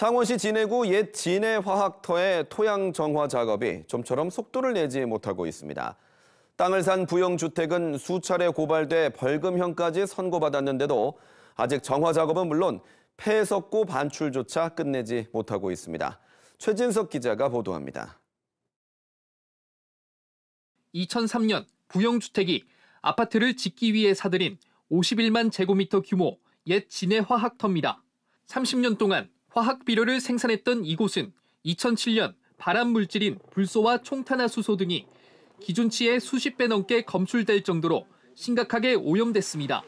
창원시 진해구 옛 진해화학터의 토양 정화 작업이 좀처럼 속도를 내지 못하고 있습니다. 땅을 산 부영주택은 수차례 고발돼 벌금형까지 선고받았는데도 아직 정화 작업은 물론 폐석고 반출조차 끝내지 못하고 있습니다. 최진석 기자가 보도합니다. 2003년 부영주택이 아파트를 짓기 위해 사들인 51만 제곱미터 규모 옛 진해화학터입니다. 30년 동안 화학 비료를 생산했던 이곳은 2007년 발암 물질인 불소와 총탄화수소 등이 기준치의 수십 배 넘게 검출될 정도로 심각하게 오염됐습니다.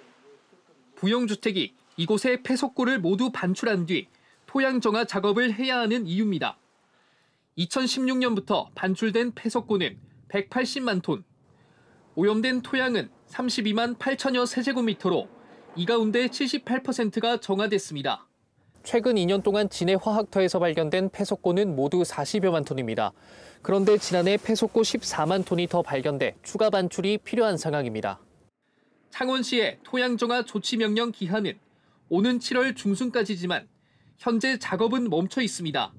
부영주택이 이곳의 폐석골을 모두 반출한 뒤 토양 정화 작업을 해야 하는 이유입니다. 2016년부터 반출된 폐석고는 180만 톤, 오염된 토양은 32만 8천여 세제곱미터로 이 가운데 78%가 정화됐습니다. 최근 2년 동안 진해 화학터에서 발견된 폐석고는 모두 40여만 톤입니다. 그런데 지난해 폐석고 14만 톤이 더 발견돼 추가 반출이 필요한 상황입니다. 창원시의 토양정화 조치명령 기한은 오는 7월 중순까지지만 현재 작업은 멈춰 있습니다.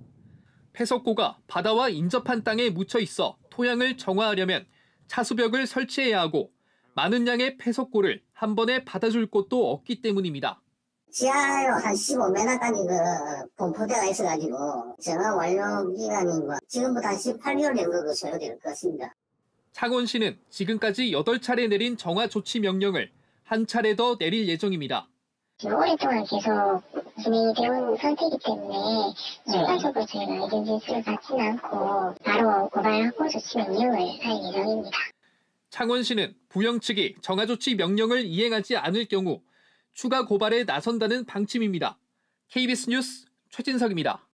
폐석고가 바다와 인접한 땅에 묻혀 있어 토양을 정화하려면 차수벽을 설치해야 하고 많은 양의 폐석고를 한 번에 받아줄 곳도 없기 때문입니다. 지하로 한 15m까지 그 본포대가 있어가지고 전화 완료 기간인 지금부터 한 18개월 정도 소요될 것입니다. 차권 씨는 지금까지 8차례 내린 정화 조치 명령을 한 차례 더 내릴 예정입니다. 오랫동안 계속 진행이 되온 상태이기 때문에 순간적으로 저희가 에이전시를 받지는 않고 바로 고발하고 조치 명령을 할 예정입니다. 창원 시는 부영 측이 정화 조치 명령을 이행하지 않을 경우 추가 고발에 나선다는 방침입니다. KBS 뉴스 최진석입니다.